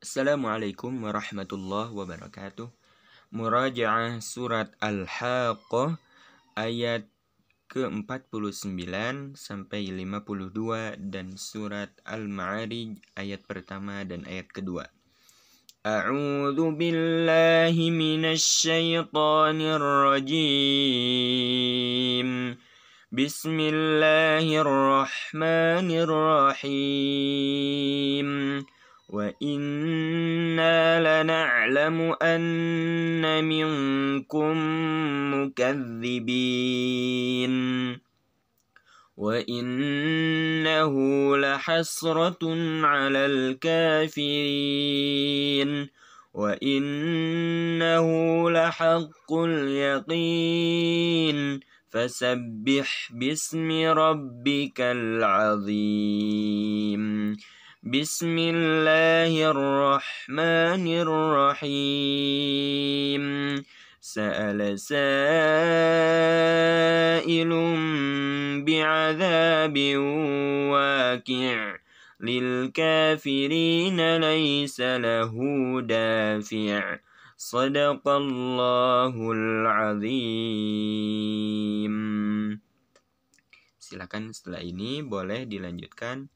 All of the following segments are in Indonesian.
Assalamualaikum warahmatullahi wabarakatuh. Murajaah surat Al-Haqqah ayat ke-49 sampai 52 dan surat Al-Ma'arij ayat pertama dan ayat kedua. A'udhu billahi minas rajim. Bismillahirrahmanirrahim. Wa in لنعلم أن منكم مكذبين وإنه لحسرة على الكافرين وإنه لحق اليقين فسبح باسم ربك العظيم بسم الله الرحمن الرحيم سأل سائل بعذاب واقع للكافرين ليس له دافع صدق الله العظيم Silakan setelah ini boleh dilanjutkan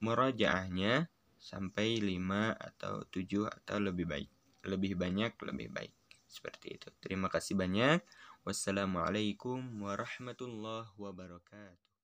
merojaahnya sampai 5 atau 7 atau lebih baik. Lebih banyak lebih baik. Seperti itu. Terima kasih banyak. Wassalamualaikum warahmatullahi wabarakatuh.